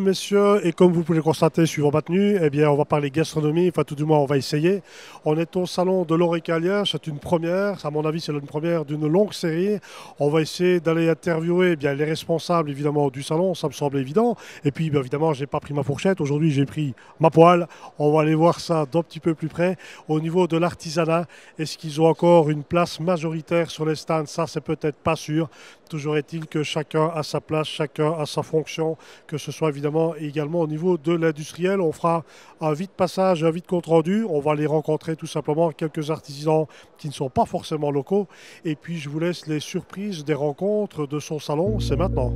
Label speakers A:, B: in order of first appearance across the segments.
A: Messieurs, et comme vous pouvez le constater suivant ma tenue, eh bien, on va parler gastronomie, enfin tout du moins on va essayer. On est au salon de l'Orécalien, c'est une première, à mon avis c'est une première d'une longue série. On va essayer d'aller interviewer eh bien, les responsables évidemment du salon, ça me semble évident. Et puis bah, évidemment, je n'ai pas pris ma fourchette, aujourd'hui j'ai pris ma poêle. On va aller voir ça d'un petit peu plus près. Au niveau de l'artisanat, est-ce qu'ils ont encore une place majoritaire sur les stands Ça c'est peut-être pas sûr. Toujours est-il que chacun a sa place, chacun a sa fonction, que ce soit évidemment également au niveau de l'industriel. On fera un vite passage, un vite compte rendu. On va aller rencontrer tout simplement quelques artisans qui ne sont pas forcément locaux. Et puis je vous laisse les surprises des rencontres de son salon. C'est maintenant.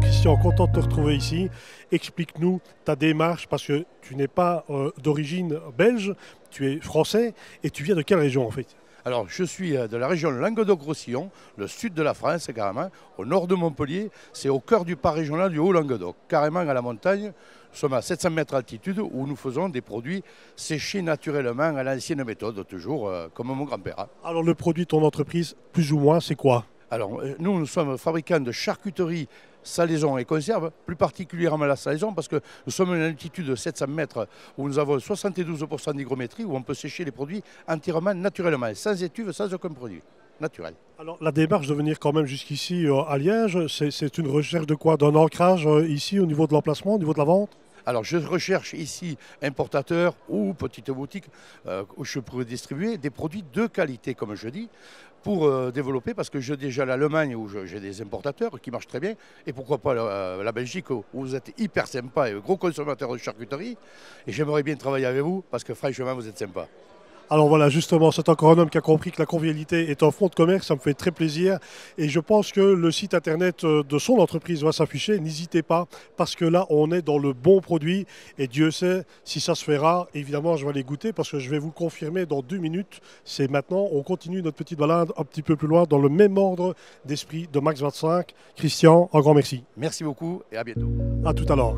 A: Christian, content de te retrouver ici. Explique-nous ta démarche parce que tu n'es pas euh, d'origine belge,
B: tu es français et tu viens de quelle région en fait alors, je suis euh, de la région Languedoc-Roussillon, le sud de la France carrément, au nord de Montpellier. C'est au cœur du parc régional du Haut-Languedoc, carrément à la montagne. Nous sommes à 700 mètres d'altitude où nous faisons des produits séchés naturellement à l'ancienne méthode, toujours euh, comme mon grand-père. Hein. Alors, le produit de ton entreprise, plus ou moins, c'est quoi alors, euh, nous, nous sommes fabricants de charcuterie Salaison et conserve, plus particulièrement la Salaison, parce que nous sommes à une altitude de 700 mètres où nous avons 72% d'hygrométrie, où on peut sécher les produits entièrement naturellement, sans étuve, sans aucun produit naturel.
A: Alors la démarche de venir quand même jusqu'ici euh, à Liège, c'est une recherche de quoi D'un ancrage euh, ici au niveau de l'emplacement, au niveau de la vente
B: alors, je recherche ici importateur ou petite boutique euh, où je pourrais distribuer des produits de qualité, comme je dis, pour euh, développer, parce que j'ai déjà l'Allemagne où j'ai des importateurs qui marchent très bien, et pourquoi pas la, Belgique où vous êtes hyper sympa et gros consommateur de charcuterie. Et j'aimerais bien travailler avec vous, parce que franchement, vous êtes sympa.
A: Alors voilà, justement, c'est encore un homme qui a compris que la convivialité est un front de commerce, ça me fait très plaisir. Et je pense que le site internet euh, de son entreprise va s'afficher, n'hésitez pas, parce que là, on est dans le bon produit. Et Dieu sait si ça se fera. Évidemment, je vais les goûter parce que je vais vous confirmer dans deux minutes. C'est maintenant, on continue notre petite balade un petit peu plus loin dans le même ordre d'esprit de Max 25. Christian, un grand merci.
B: Merci beaucoup et à bientôt. À tout à l'heure.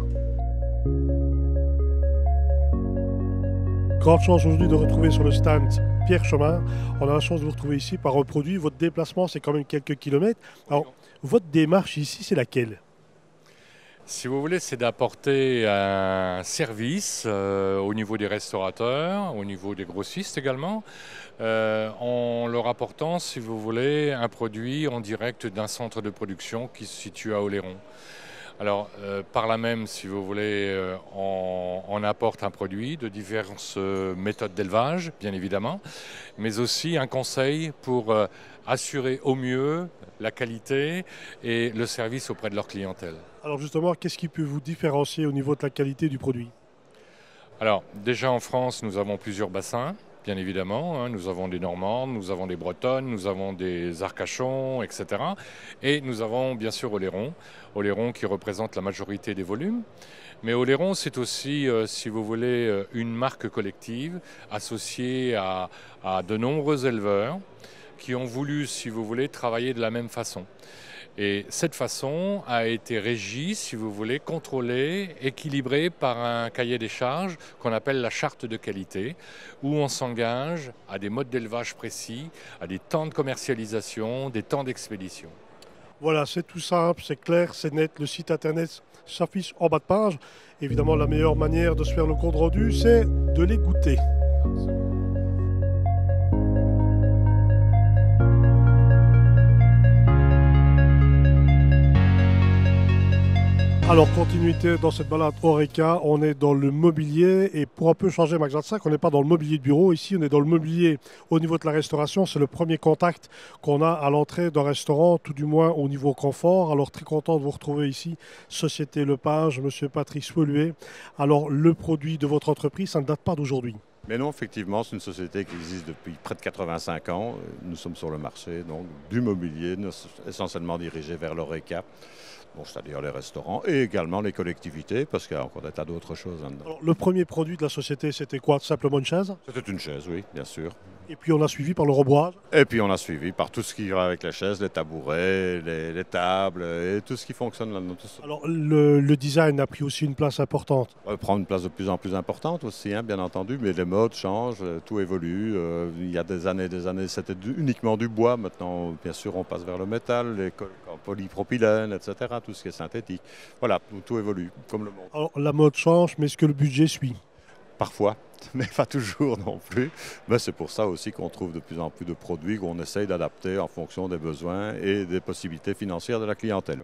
A: Grande chance aujourd'hui de retrouver sur le stand Pierre Chemin. On a la chance de vous retrouver ici par un Votre déplacement, c'est quand même quelques kilomètres. Alors, votre démarche ici, c'est laquelle
C: si vous voulez, c'est d'apporter un service euh, au niveau des restaurateurs, au niveau des grossistes également, euh, en leur apportant, si vous voulez, un produit en direct d'un centre de production qui se situe à Oléron. Alors, euh, par là même, si vous voulez, euh, on, apporte un produit de diverses euh, méthodes d'élevage, bien évidemment, mais aussi un conseil pour assurer au mieux la qualité et le service auprès de leur clientèle.
A: Alors justement, qu'est-ce qui peut vous différencier au niveau de la qualité du produit
C: Alors, déjà en France, nous avons plusieurs bassins bien évidemment. Hein, nous avons des Normandes, nous avons des Bretonnes, nous avons des Arcachons, etc. Et nous avons bien sûr Oléron, Oléron qui représente la majorité des volumes. Mais Oléron, c'est aussi, euh, si vous voulez, euh, une marque collective associée à de nombreux éleveurs qui ont voulu, si vous voulez, travailler de la même façon. Et cette façon a été régie, si vous voulez, contrôlée, équilibrée par un cahier des charges qu'on appelle la charte de qualité, où on s'engage à des modes d'élevage précis, à des temps de commercialisation, des temps d'expédition.
A: Voilà, c'est tout simple, c'est clair, c'est net. Le site internet s'affiche en bas de page. Évidemment, la meilleure manière de se faire le compte rendu, c'est de l'écouter. Alors, continuité dans cette balade Oreca, on est dans le mobilier et pour un peu changer Max 25, on n'est pas dans le mobilier de bureau. Ici, on est dans le mobilier au niveau de la restauration. C'est le premier contact qu'on a à l'entrée d'un restaurant, tout du moins au niveau confort. Alors, très content de vous retrouver ici, Société Lepage, Monsieur Patrice Weluet. Alors, le produit de votre entreprise, ça ne date pas d'aujourd'hui.
D: Mais non, effectivement, c'est une société qui existe depuis près de 85 ans. Nous sommes sur le marché, donc du mobilier, essentiellement dirigé vers l'ORECA c'est-à-dire les restaurants et également les collectivités, parce qu'il y a encore des tas d'autres choses. Alors,
A: le premier produit de la société, c'était quoi Simplement une chaise
D: C'était une chaise, oui, bien sûr.
A: Et puis on a suivi par le reboisage
D: Et puis on a suivi par tout ce qui va avec les chaises, les tabourets, les, tables et tout ce qui fonctionne là-dedans. Alors
A: le, design a pris aussi une place importante
D: Il une place de plus en plus importante aussi, hein, bien entendu, mais les modes changent, euh, tout évolue. Euh, il y a des années des années, c'était uniquement du bois. Maintenant, bien sûr, on passe vers le métal, les polypropylènes, polypropylène, etc., tout ce qui est synthétique. Voilà, tout évolue comme le monde.
A: Alors la mode change, mais est-ce que le budget suit
D: Parfois. mais pas toujours non plus. Mais c'est pour ça aussi qu'on trouve de plus en plus de produits qu'on essaye d'adapter en fonction des besoins et des possibilités financières de la clientèle.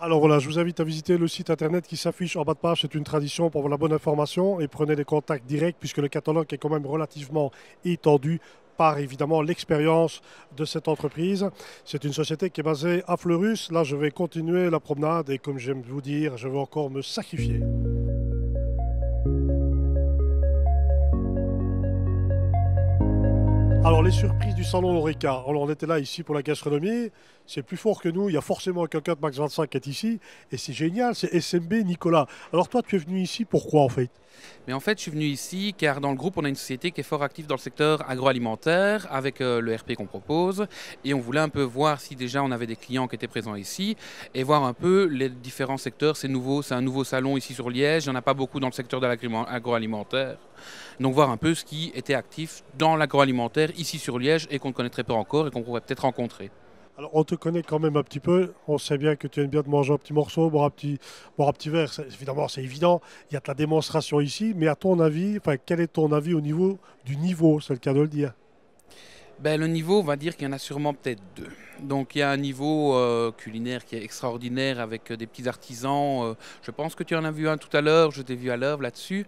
A: Alors voilà, je vous invite à visiter le site internet qui s'affiche en bas de page, c'est une tradition pour la bonne information et prenez des contacts directs puisque le catalogue est quand même relativement étendu par évidemment l'expérience de cette entreprise. C'est une société qui est basée à Fleurus. Là, je vais continuer la promenade et comme j'aime vous dire, je vais encore me sacrifier. Alors les surprises du salon Lorica. Alors on était là ici pour la gastronomie. C'est plus fort que nous. Il y a forcément quelqu'un de Max 25 qui est ici. Et c'est génial. C'est SMB Nicolas. Alors toi, tu es venu ici pourquoi en fait
E: Mais en fait, je suis venu ici car dans le groupe, on a une société qui est fort active dans le secteur agroalimentaire avec euh, le RP qu'on propose. Et on voulait un peu voir si déjà on avait des clients qui étaient présents ici et voir un peu les différents secteurs. C'est nouveau. C'est un nouveau salon ici sur Liège. Il n'y en a pas beaucoup dans le secteur de l'agroalimentaire. Donc voir un peu ce qui était actif dans l'agroalimentaire ici sur Liège et qu'on ne connaîtrait pas encore et qu'on pourrait peut-être rencontrer
A: alors, on te connaît quand même un petit peu. On sait bien que tu aimes bien te manger un petit morceau, boire un petit, boire un petit verre. Évidemment, c'est évident. Il y a de la démonstration ici. Mais à ton avis, enfin, quel est ton avis au niveau du niveau C'est le cas de le dire
E: ben, Le niveau, on va dire qu'il y en a sûrement peut-être deux. Donc il y a un niveau euh, culinaire qui est extraordinaire avec euh, des petits artisans. Euh, je pense que tu en as vu un tout à l'heure, je t'ai vu à l'œuvre là-dessus.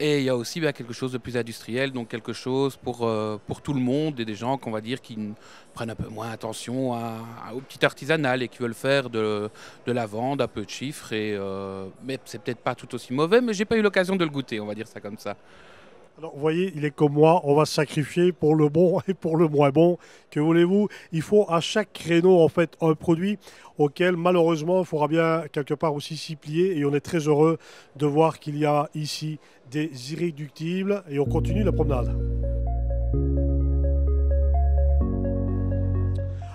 E: Et il y a aussi ben, quelque chose de plus industriel, donc quelque chose pour, pour tout le monde et des gens qu'on va dire qui prennent un peu moins attention à, petites au petit et qui veulent faire de, de la vente, un peu de chiffres. Et, mais c'est peut-être pas tout aussi mauvais, mais j'ai pas eu l'occasion de le goûter, on va dire ça comme ça.
A: Alors, vous voyez, il est comme moi, on va sacrifier pour le bon et pour le moins bon. Que voulez-vous Il faut à chaque créneau, en fait, un produit auquel, malheureusement, il faudra bien quelque part aussi s'y plier. Et on est très heureux de voir qu'il y a ici des irréductibles. Et on continue la promenade.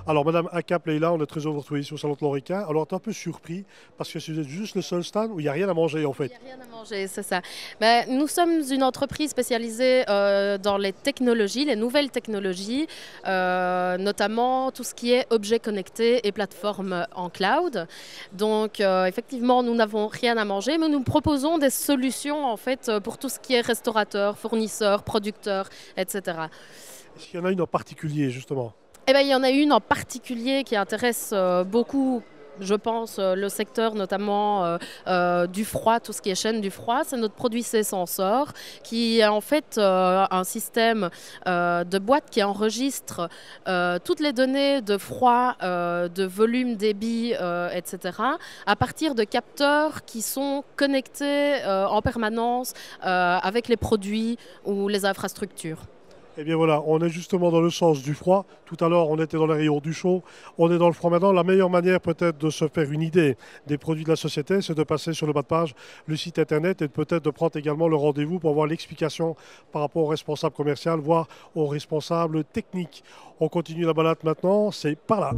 A: Alors, Madame Akap Leila, on est très heureux de vous sur Salon de l'Orica. Alors, on est un peu surpris parce que c'est juste le seul stand où il n'y a rien à manger, en fait. Il n'y a rien
E: à manger, c'est ça. Mais ben, nous sommes une entreprise spécialisée euh, dans les technologies, les nouvelles technologies, euh, notamment tout ce qui est objets connectés et plateformes en cloud. Donc, euh, effectivement, nous n'avons rien à manger, mais nous proposons des solutions, en fait, pour tout ce qui est restaurateur, fournisseur, producteur, etc.
A: Est-ce qu'il y en a une en particulier, justement
E: eh ben, il y en a une en particulier qui intéresse euh, beaucoup je pense, euh, le secteur notamment euh, du froid, tout ce qui est chaîne du froid. C'est notre produit C-Sensor qui est en fait un système de boîte qui enregistre toutes les données de froid, de volume, débit, etc. à partir de capteurs qui sont connectés en permanence avec les produits ou les infrastructures.
A: Eh bien voilà, on est justement dans le sens du froid. Tout à l'heure, on était dans les rayons du chaud. On est dans le froid maintenant. La meilleure manière peut-être de se faire une idée des produits de la société, c'est de passer sur le bas de page le site internet et peut-être de prendre également le rendez-vous pour avoir l'explication par rapport aux responsables commercial, voire aux responsables techniques. On continue la balade maintenant. C'est par là.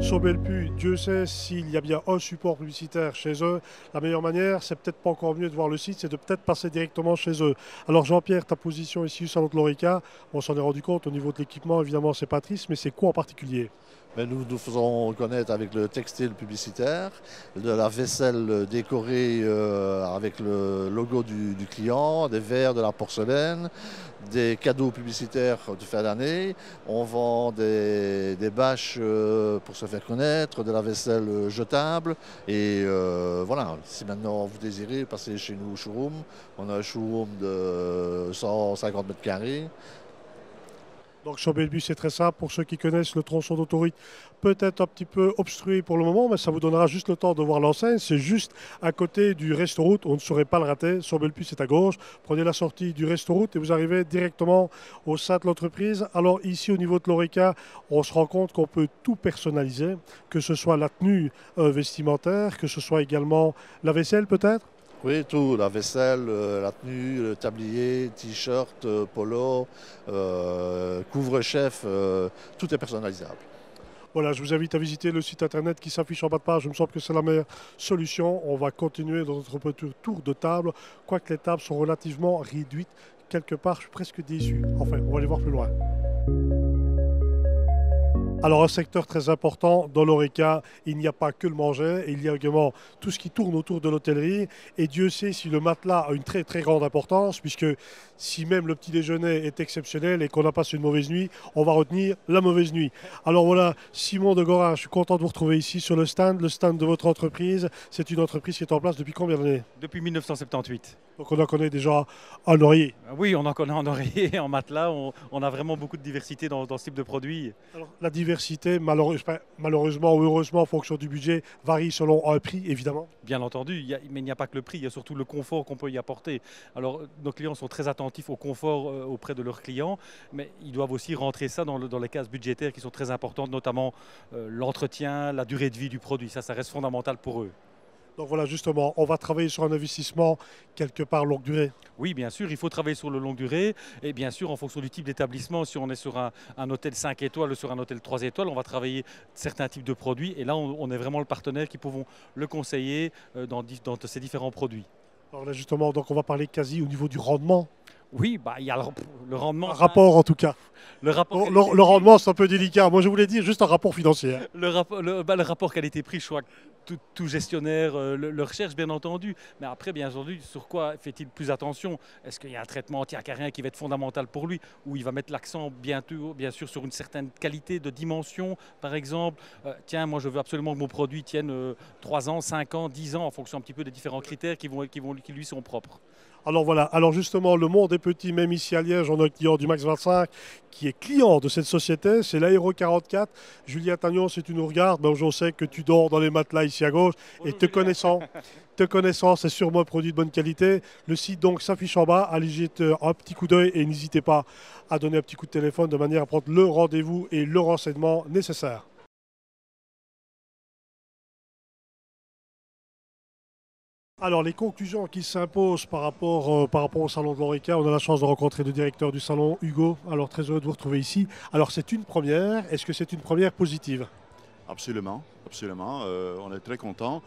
A: Sobelpu, Dieu sait s'il y a bien un support publicitaire chez eux. La meilleure manière, c'est peut-être pas encore mieux de voir le site, c'est de peut-être passer directement chez eux. Alors Jean-Pierre, ta position ici au Salon de l'Orica, on s'en est rendu compte au niveau de l'équipement, évidemment c'est pas triste, mais c'est quoi en particulier
B: mais nous nous faisons connaître avec le textile publicitaire, de la vaisselle décorée euh, avec le logo du, client, des verres, de la porcelaine, des cadeaux publicitaires de fin d'année. On vend des, bâches euh, pour se faire connaître, de la vaisselle jetable. Et euh, voilà, si maintenant vous désirez passer chez nous au showroom, on a un showroom de 150 mètres carrés.
A: Donc bus c'est très simple. Pour ceux qui connaissent le tronçon d'autoroute, peut-être un petit peu obstrué pour le moment, mais ça vous donnera juste le temps de voir l'enseigne. C'est juste à côté du restaurant. On ne saurait pas le rater. Bellevue, c'est à gauche. Prenez la sortie du restaurant et vous arrivez directement au sein de l'entreprise. Alors ici, au niveau de l'Oreca, on se rend compte qu'on peut tout personnaliser, que ce soit la tenue euh, vestimentaire, que ce soit également la vaisselle peut-être
B: oui, tout, la vaisselle, euh, la tenue, le tablier, t-shirt, euh, polo, euh, couvre-chef, euh, tout est personnalisable.
A: Voilà, je vous invite à visiter le site internet qui s'affiche en bas de page. Je me semble que c'est la meilleure solution. On va continuer dans notre tour de table, quoique les tables sont relativement réduites. Quelque part, je suis presque déçu. Enfin, on va aller voir plus loin. Alors un secteur très important dans l'ORECA, il n'y a pas que le manger, il y a également tout ce qui tourne autour de l'hôtellerie. Et Dieu sait si le matelas a une très très grande importance, puisque si même le petit déjeuner est exceptionnel et qu'on a passé une mauvaise nuit, on va retenir la mauvaise nuit. Alors voilà, Simon de Gorin, je suis content de vous retrouver ici sur le stand, le stand de votre entreprise. C'est une entreprise qui est en place depuis combien d'années
F: Depuis 1978. Donc
A: on en connaît déjà en oreiller.
F: Ah oui, on en connaît en oreiller, en matelas. On, a vraiment beaucoup de diversité dans, ce type de produits.
A: la diversité malheureusement ou heureusement, en fonction du budget, varie selon un prix, évidemment.
F: Bien entendu, mais il n'y a pas que le prix, il y a surtout le confort qu'on peut y apporter. Alors, nos clients sont très attentifs au confort euh, auprès de leurs clients, mais ils doivent aussi rentrer ça dans, les cases budgétaires qui sont très importantes, notamment euh, l'entretien, la durée de vie du produit. Ça, ça reste fondamental pour eux.
A: Donc voilà, justement, on va travailler sur un investissement quelque part longue
F: durée. Oui, bien sûr, il faut travailler sur le longue durée. Et bien sûr, en fonction du type d'établissement, si on est sur un, hôtel 5 étoiles ou sur un hôtel 3 étoiles, on va travailler certains types de produits. Et là, on, est vraiment le partenaire qui pouvons le conseiller euh, dans, ces différents produits.
A: Alors là, justement, donc on va parler quasi au niveau du rendement
F: oui, bah, il y a le, rendement. Un rapport, en tout cas. Le, rapport
A: le, rendement, c'est un peu délicat. Moi, je voulais dire juste un rapport financier. Hein.
F: Le, rapport, bah, rapport qualité-prix, je crois que tout, gestionnaire euh, le, recherche, bien entendu. Mais après, bien entendu, sur quoi fait-il plus attention Est-ce qu'il y a un traitement anti-acarien qui va être fondamental pour lui Ou il va mettre l'accent, bien, bien sûr, sur une certaine qualité de dimension, par exemple euh, Tiens, moi, je veux absolument que mon produit tienne euh, trois 3 ans, 5 ans, 10 ans, en fonction un petit peu des différents critères qui, vont, qui lui sont propres.
A: Alors voilà, alors justement, le monde est petit, même ici à Liège, on a un client du Max 25 qui est client de cette société, c'est l'Aéro 44. Julien Tagnon, si tu nous regardes, ben, je sais que tu dors dans les matelas ici à gauche, et te connaissant, te connaissant, c'est sûrement un produit de bonne qualité. Le site donc s'affiche en bas, allez jeter un petit coup d'œil et n'hésitez pas à donner un petit coup de téléphone de manière à prendre le rendez-vous et le renseignement nécessaire. Alors, les conclusions qui s'imposent par rapport, euh, par rapport au salon de l'Orica, on a la chance de rencontrer le directeur du salon, Hugo. Alors, très heureux de vous retrouver ici. Alors, c'est une première. Est-ce que c'est une première positive
D: Absolument, absolument. Euh, on est très contents.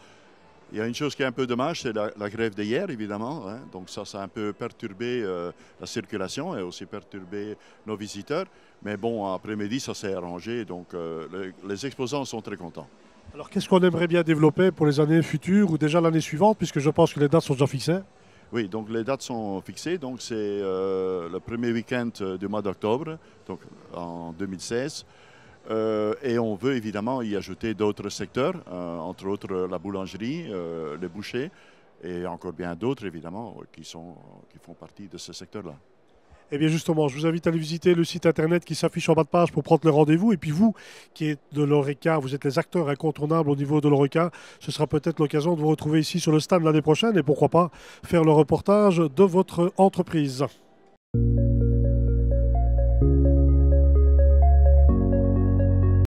D: Il y a une chose qui est un peu dommage, c'est la, grève d'hier, évidemment. Hein. Donc, ça, ça a un peu perturbé euh, la circulation et aussi perturbé nos visiteurs. Mais bon, après-midi, ça s'est arrangé. Donc, les exposants sont très contents.
A: Alors qu'est-ce qu'on aimerait bien développer pour les années futures ou déjà l'année suivante, puisque je pense que les dates sont déjà fixées
D: Oui, donc les dates sont fixées. Donc c'est euh, le premier week-end euh, du mois d'octobre, donc en 2016. Euh, et on veut évidemment y ajouter d'autres secteurs, entre autres la boulangerie, les bouchers et encore bien d'autres évidemment qui, sont, qui font partie de ce secteur-là.
A: Eh bien justement, je vous invite à aller visiter le site internet qui s'affiche en bas de page pour prendre le rendez-vous. Et puis vous, qui êtes de l'ORECA, vous êtes les acteurs incontournables au niveau de l'ORECA, ce sera peut-être l'occasion de vous retrouver ici sur le stand l'année prochaine et pourquoi pas faire le reportage de votre entreprise.